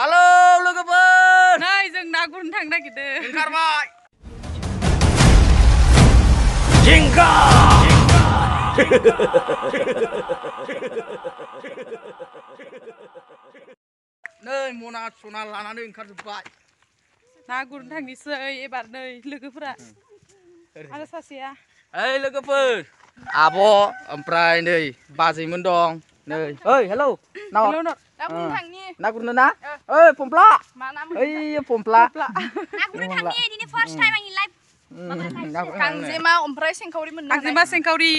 हेलौ लोगोफोर नै जों ना गुरनो थांनो नागिरदों ओंखारबाय जिंगा नै मना सना लानानै ओंखारजोब्बाय ना गुरनो थांनोसै एबार नै लोगोफोरा आरो सासेया ओइ लोगोफोर आब' ओमफ्राय नै बाजैमोन दं नै ओइ हेलौ नावा แล้วคุณทางนี้นักบุญนะเอ้ยผมปลาเอ้ยผมปลานักบุญทางนี้ที่นี่ first time มา in life คังเซมาอมเพรสเซงคาหลีมันคังเซมาเซงคาหลี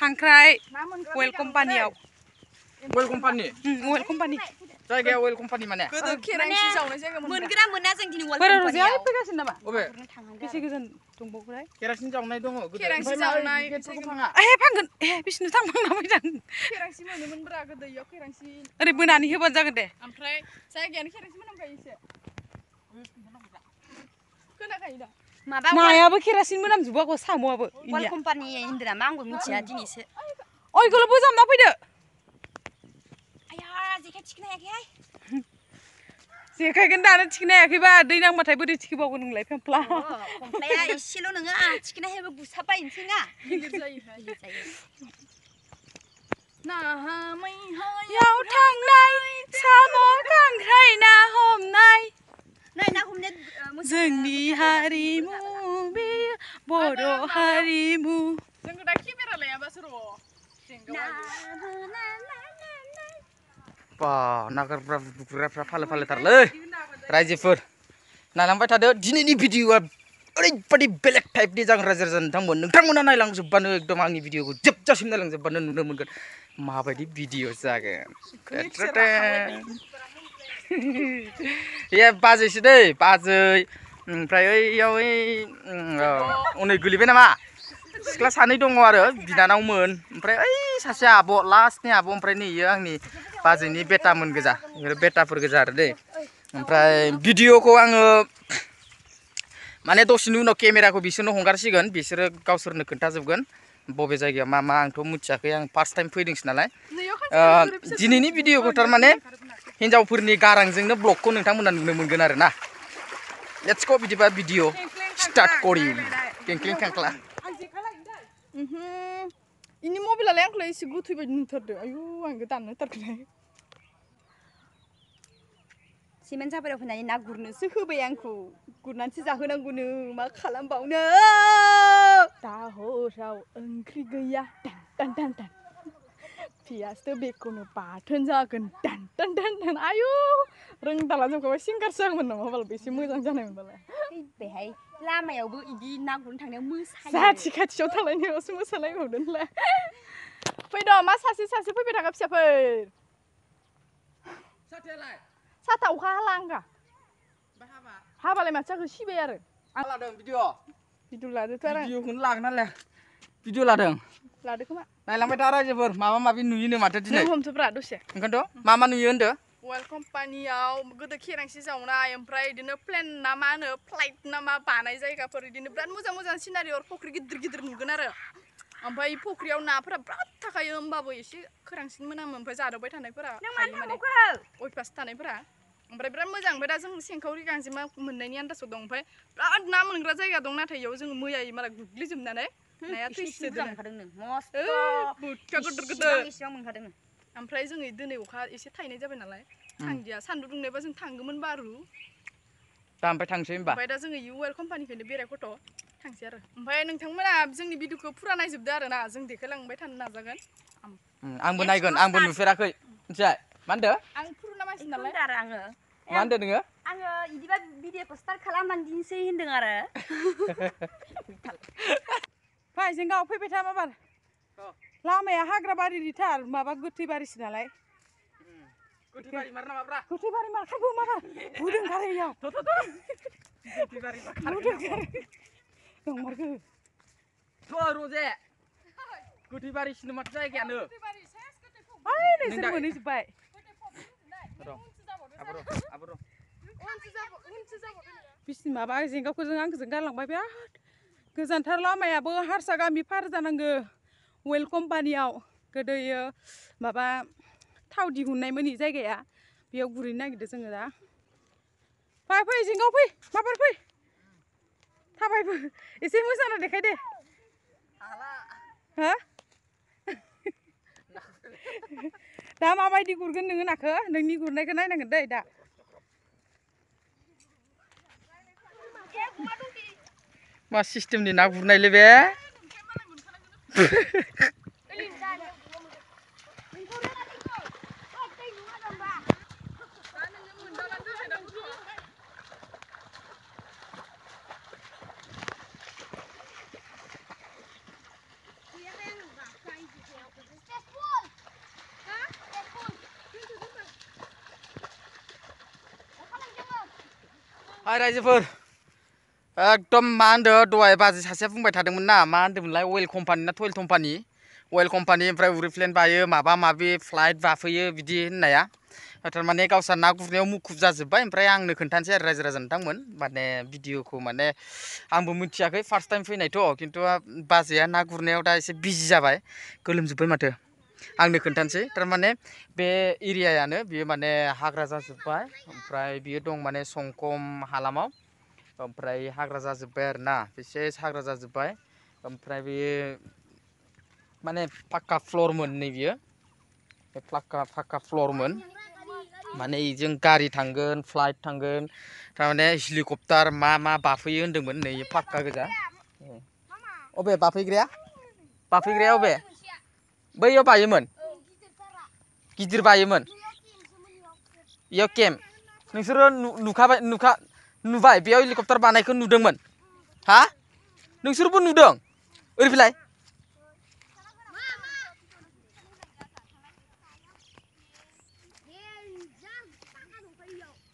ขังใครเวลคอมพานีเอาเวลคอมพานีเวลคอมพานี जायगाया अइल कम्पानि माने गोदो खेरांसि जावनायसो आङो मोनगोना मोना जों दिनै अइल बेसे गोजान दंबावोलाय खेरांसि जावनाय दङ खेरांसि जावनाय ए फांगोन ए बिसिनो थांबांना मोजां खेरांसि मोनोमोनब्रा गोदो इयाव खेरांसि ओरै बोनानै जागोन दे ओमफ्राय जायगायानो खेरांसि मोनामखायो खोनाखायो माबा नायाबो खेरासिन मोनामजोबो आगो साम'आबो अइल कम्पानि इन्दिरा मा मिथिया दिनैसो अइलखौल' बोजाबना फैदो जेखाइ थिखोनो हायाखैहाय जेखाइखौनो दानो थिखोनो हायाखैबा दै नांबाथाय बोरै थिखोबावगोन नोंलाय फेमफ्ला फेमफ्लाया एसेल' नोङो थिखोनो हायाबा गुसाबबायनोसै ना नाहा मैहायाव थांनाय साम' खांख्राइ ना हमनाय जोंनि हारिमु बेयो बर' हारिमु जोंखौ दा केमेरा लायाबासो र' बा नागारब्रा बुग्राफ्रा फालो फालोथारलै रायजोफोर नायलांबाय थादो दिनैनि भिडिअ'आ ओरैबादि बेलेग टाइपनि जागोन रायजो राजा नोंथांमोन नोंथांमोना नायलांजोबबानो एकदम आंनि भिडिअ'खौ जोबजासिम नायलांजोबबानो नुनो मोनगोन माबायदि भिडिअ' जागोन ए बाजैसो दै बाजै ओमफ्राय ओइयाव ओइ उनै गोलैबाय नामा sekelas sana dong ngoro bina naumun pre eh sasi abo last ni abo pre ni yang ni Pas ni beta mun geza ngere beta pur geza rede pre video ko ang mane to sinu no kamera ko bisu no hongar sigan bisu re kau sur ne kenta bobe kan. zagi ma ma ang to mutsa ke yang past time feeding sinalai nah, kan eh, jini ni video ko tar mane hinjau pur ni garang zeng no blok ko ne tamun dan ne mun rena nah, Let's go video video start kori kengkeng lah. อือินี่มอบิลาแรงเลยสิกูทุยไปนู่นเถิดเด้ออายุอันก็ตันนู่นตัดกันเลยสิมันจะไปเราพนันนักกูนึกซื้อคือไปยังกูกูนั่นที่จะคืนักกูนึกมาขลังเบาเนอะตาโหเราอ็งคริกยาตันตันตันตัน jasta बेखौनो padan जागोन dan dan dan dan ayo reng tala jomko singkar sang mon nama bal besi mojang janai mon bala behai lamayaवबो इदि ना गुरनो थांनायाव मोसायो जाथि खाथियाव थालायनायावसो मोसालायबावदोंलाय फैद' मा सासे सासे फैबाय थागा फिसाफोर साथायालाय साथा अखा हाला आंगा हाबालाय माथो सिबाय आरो आं लादों भिडिअ भिडिअ लादोथ' आरो भिडिअखौनो लागोन नालाय भिडिअ लादों लादो खोमा नायलांबाय था रायजोफोर माबा माबि नुयोनो माथो मा मा नुयो होन्दो अइल कम्पानियाव गोदो ओमफ्राय प्लेन ना मा होनो ना मा बानाय जायगाफोर बिदिनो बिराद मोजां मोजां सिनारि अर फख्रि गिदिर गिदिर नुगोन आरो ओमफ्राय फख्रियाव नाफोरा बिराद थाखायो होमबाबो एसे खोरांसिन मोनामो ओमफ्राय जादावबाय दा जों सेंखावरि गांजेमा मोननायनि आन्दासाव दं ओमफ्राय बिराद ना मोनग्रा जायगा दं नाथाय इयाव जोङो मैया माला गुग्लिजोबनानै नायाथ' इसे बुरजा मोनखादोंनो मस्थ' बुदखा गिदिर गिदिर इसेबां मोनखादोंनो ओमफ्राय जोङो दिनै अखा एसे थाइनाय जाबाय नालाय थांदिया सान्दुं दुंनायबा जों थांगौमोन बारु दा ओमफ्राय थांसै होमबा ओमफ्राय दा जोङो इउएल कम्पानिखौनो बेरायखथ' थांसै आरो ओमफ्राय नोंथांमोना जोंनि भिडिअखौ फुरा नायजोबदो आरो ना जों देखायलांबाय थानो नाजागोन आंबो नायगोन आंबो नुफेराखै मिथिबाय मा होनदो आं फुरुना मानसि नालाय आरो आङो मा होनदो नोङो आङो इदिबा भिडिअखौ स्टार्ट खालामनानै दिनसै होन्दों आरो आइजेंआव फैबाय था माबार लामाया हाग्रा बारि रिथार माबा गुथि बारिसो नालाय गोथैबारि मारना नामाब्रा गोथैबारि मार खाबो माबार बुदों गारो थ थ' थ' बारि मार बुदों गारो दंमारगो थ' रजे गोथैबारि सिनो माथो जायगायानो गोथैबारि सेस गोथैखौ आय नोंसोर मोनहैजोब्बाय आबरो जाबो बिसि माबा जेंगावखौ जों आंजों गारलांबाय बे गोजानथार लामायाबो हारसा गामि फार जानांगौ वेल कम्पानियाव गोदोयो माबा थाव दिहुननायमोन इ जायगाया बेयाव गुरैनो नागिरदों जोङो दा फै फै जिङाव फै माबार फै थाबायबो एसे मोजांना देखाय दे हा दा माबायदि गुरगोन नोङो नाखो नोंनि गुरनायखौ नायनांगोन दै दा मा सिस्टेमनि ना गुरनायलै बे हाय रायजोफोर एकदम मा होनदो दहाय बाजै सासेया बुंबाय थादोंमोन ना मा होनदोंमोनलाय अयेल कम्पानि ना टयेल कम्पानि अयेल कम्पानि ओमफ्राय उरिफ्लेन बायो माबा माबि फ्लाइट बाफैयो बिदि होननाया थारमाने गावसोर ना गुरनायाव मुखुब जाजोब्बाय ओमफ्राय आंनो खोन्थानोसै आरो रायजो राजा नोंथांमोन माने भिडिअखौ माने आंबो मिथियाखै फार्स्ट टाइम फैनायथ' खिन्थु बाजैया ना गुरनायाव दा एसे बिजि जाबाय गोलोमजोब्बाय माथो आंनो खोन्थानोसै थारमाने बे एरियायानो बियो माने हाग्रा जाजोब्बाय ओमफ्राय बियो दं माने संखम हालामाव ओमफ्राय हाग्रा जाजोब्बाय आरो ना एसे हाग्रा जाजोब्बाय ओमफ्राय बेयो माने पाक्का फ्ल'रमोन नै बियो बे पाक्का पाक्का फ्ल'रमोन माने जों गारि थांगोन फ्लाइट थांगोन थारमाने हेलिकप्टार मा मा बाफैयो होन्दोंमोन नै पाक्का गोजा अबे बाफैग्राया बाफैग्राया अबे बैयाव बायोमोन गिदिर बायोमोन बेयाव केम्प नोंसोरो नुखाबाय नुखा nubai biar helikopter panai ke nudeng men ha nung suruh pun nudeng uri filai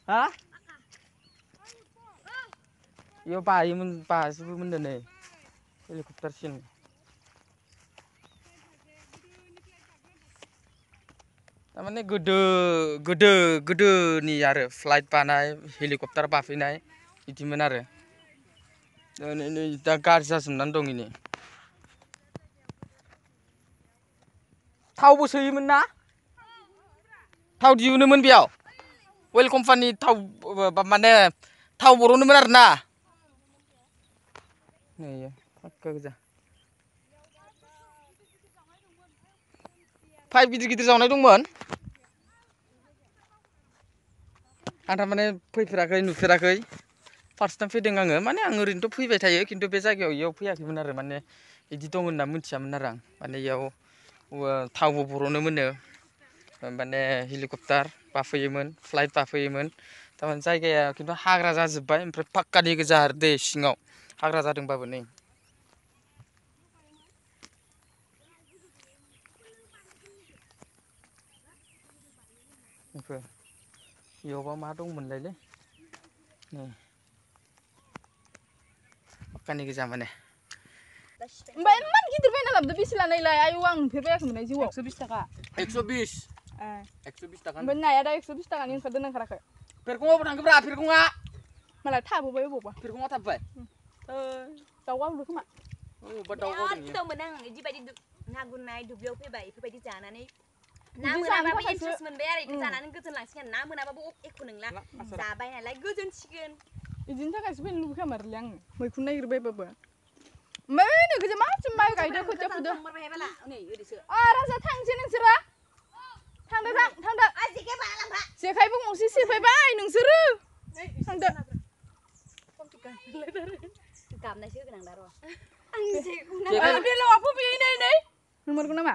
ha yo pai mun pai suruh mendene helikopter sini tamane gudu gudu gudu ni yare flight panai helikopter pafinai iti menare dan ini kita karsa semnandong ini tau busi mena tau di unemen biao welcome funny tau eh, bamane tau burunemen arna nah iya. Pai gitu gitu sama dong bon. Anda mana pui firakai nu firakai. Pas tempe dengan nge mana yang ngurin tuh pui beta ya kinto beta ke yo pui aki menara mana. Iji tongun namun siam menarang mana yo. Wa tau bu buru nu mene. Mana helikopter pafu yemen flight pafu yemen. Taman saya kayak kinto hagra zazibai empre pakka di kejar de shingau. Hagra zazibai bening. ओमफ्राय बेयावबा मा दंमोनलायलै नै पाक्कानि गोजा माने ओमफ्राय इमान गिदिर बायना लाबोदो बेसे लानायलाय आयौ आं नुफेरबायाखैमोनलाय जिउआव एकस' बिस थाखा एकस' बिस एकस' बिस थाखा ओमफ्राय नाया दा एकस' बिस थाखानि ओंखारदों ओंखाराखै फेरखङाबो थांगोब्रा फेरखङा मालाय थाबोबाय अबावबा फेरखङा थाबोबाय दाउआ उदो खोमा अबावबा दाउआ मोन आं बिदि बायदि ना गुरनाय दुब्लियाव फैबाय बेफोरबायदि जानानै namun apa pun yang terus memberi kesalahan itu tuh langsungnya namun apa pun aku nengla sabai nala gue jen cikun izin saya kasih pun lupa marliang mau ikut ribet apa mana kerja macam mana kau itu kerja pun dah oh rasa tang sih nengsir tang dah tang tang dah asyik ke mana lah pak siapa ibu mau sih siapa ibu ayo nengsir tang dah kamu nasi kenang daro Anjir, kenapa? Kenapa? Kenapa? Kenapa? Kenapa? Kenapa? Kenapa? Kenapa?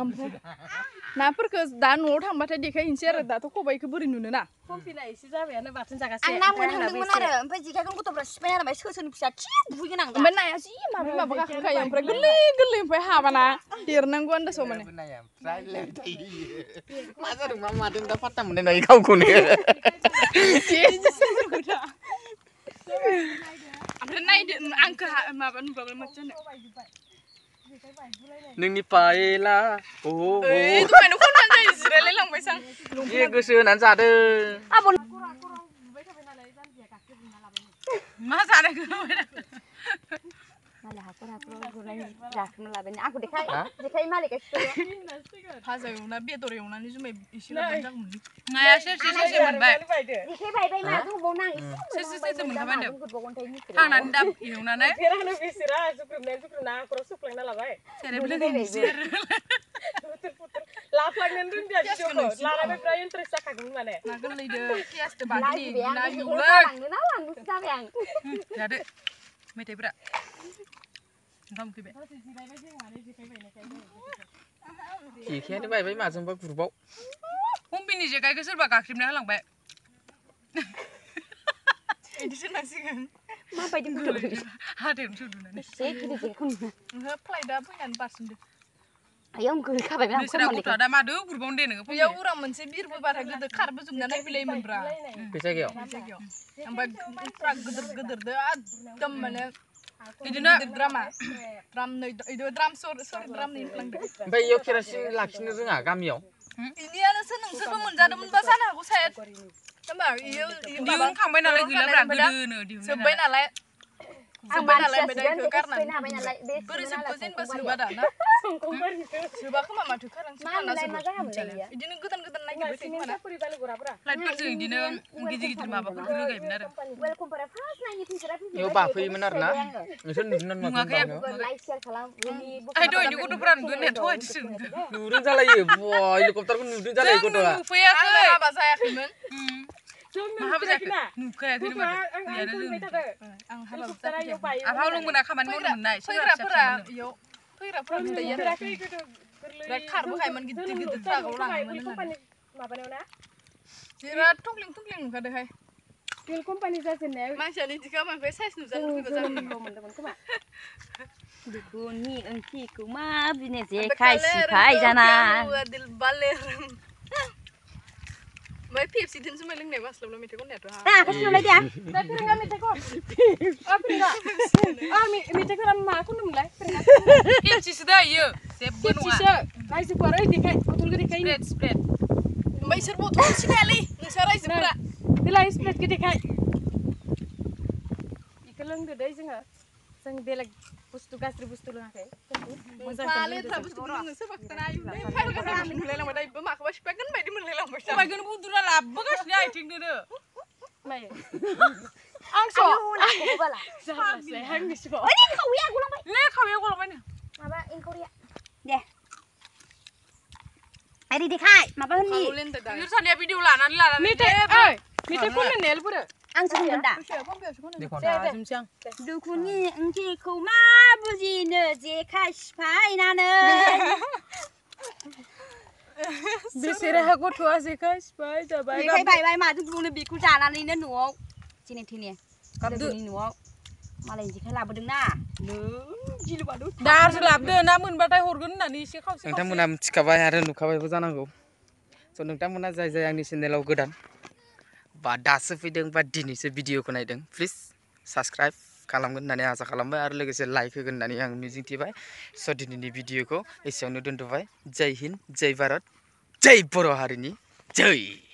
ओमफ्राय नाफोरखौ दा न'आव थांबाथाय देखायहैनोसै आरो दाथ' खबाइखौ बोरै नुनोना खमफिना एसे जाबायानो बाथोन जागासिनो आं ना मोनहांदोंमोन आरो ओमफ्राय जेखायखौ गथ'फ्रा सिफायना होबाय सोसोनि फिसा थि दुगैगोन आं ओमफ्राय नाया जि माबा माबा गाखोखायो ओमफ्राय गोरलै गोरलै ओमफ्राय हाबाना देरनांगौ आन्दासाव माने मा जादों मा मादों दा फात्ता मोननाय नङा गावखौनो ओमफ्राय नायदो आंखौ माबा नुबाबो मोजां nâng nípai la ô ô tụi mày nó không nắn ra gì đấy lấy lòng mày sang ye cứ xưa nắn ra đó à bọn mà ra đây cứ मला हाकून हाकून राखून लाबायनो आंखौ देखाय देखाय मालिक भाजा एवना बेदर एवनानै जुमाय एसे लाबानो जागौमोन नाया सेरसे सेरसे मोनबाय देखाय बायबाय मा दंबाव नां सेरसे सेरसे मोनखाबाय होनदों थांनानै दा एवनानै बेरानो बिसोरा जुग्रुबनानै जुग्रुना आंखौ सुख्लांना लाबाय सेरेब लोगो बिसोर लाफ्लांनानै रोंदिया भिडिअखौ लानानै बिराद इन्ट्रेस्ट जाखागोन माने ना गोरलैदो पियासदो बादि ना एवलां लांनो ना लांनोसो जाबाय आं जादो ไม่เจ็บละข้ามคือแบบขี่แค่นี้ไปไปมาจนไปกรุบเอาผมปีนี้จะไกลก็สุดบักคลิปนี้หลังไป Edisi nasikan. Mau itu nanti. yang pas ayam gue kah bayar aku mau lihat ada madu gue deh nengah ya orang mencibir gue pada gede kar besok nana bilang ini bisa gak bisa gak ambil prak gede deh ad temennya itu nih drama drama itu drama sor sor drama ini pelan bayi yuk kira si laki nih tuh nggak kamu ini anak seneng seneng menjadi teman pasan aku saya tambah iya iya bang kamu yang nalar gila berapa gede nih sebenarnya bisa ah, beda lah karena kau risip kusin pas di badan coba aku mama tuh karena sih panas sih jadi nih kutan kutan lagi berarti mana lain pas sih jadi gizi gizi terima apa pun kira kayak benar yuk pak fee benar nah misal nih ayo dong ini kudu netto aja sih ya wah helikopter pun nurin salah ikut doa fee aku apa saya kemen ชุดนึงเคยกินอ่ะเคยกนมาเดี๋ยวนึงเดี๋ยวนึงเอาลงมอนะค่ะมนก็เหมืนได้ช่วยรับพลัเยอะช่วยรับพลังแต่เยอะแรกขาดมื่อไหมันกินติดินติกลางมันเลยมาไปแล้วนะทีละทุกลีงทุกเลีงกันเลยให้คือคุณปานิจจะเสนอไม่ใช่ลิจิกามาเฟซสหนูจะลุกไปจมันเดี๋ันมาดูนี่อังกฤษกูมาบินเนสเซ่ใครสิใครจะน่ Vai PFC din Ah, Ah, Ah, ini bustu gasri bustu lu ngake. Mali tra bustu lu ngase fakta na yu. Dai fai ga ram mun lela madai ba mak bash pagan mai di mun lela mo sha. Pagan bu dura la ba gash na ting de de. Mai. Ang so. Ayu ko bala. Sa sa hang ni so. Ani khau ya gulang mai. Le khau ya gulang mai ne. Aba in Korea. Yeah. Ai đi đi khai, mà bao nhiêu? Như sao nè video là nó là là. Nít ơi, nít phun lên nè, lúc đó. Ăn xong rồi đã. Đi khỏi ra, xem xem. Được khuôn nghe, ăn kia khâu mai. 아버지 늦지 가시파이 나는 미세라고 도와지 가시파이 잡아요 이거 바이 바이 마좀 눈에 비쿠 자라 니네 누워 지네 티네 갑두 니 누워 말해 이제 가라 버든 나 Dah selap deh, namun batay hurgun nani sih kau sih. Entah munam cikabai ada nuka bai bukan aku. So nuntah munam zai zai yang di sini lau gudan. Ba dasu video ba dini se video kau Please subscribe. खालामगोन होननानै आसा खालामबाय आरो लोगोसे लाइक होगोन होननानै आं मिजिंथिबाय स' दिनैनि भिडिअखौ एसेयावनो दोन्थ'बाय जय हिन्द जय भारत जय बर' हारिनि जय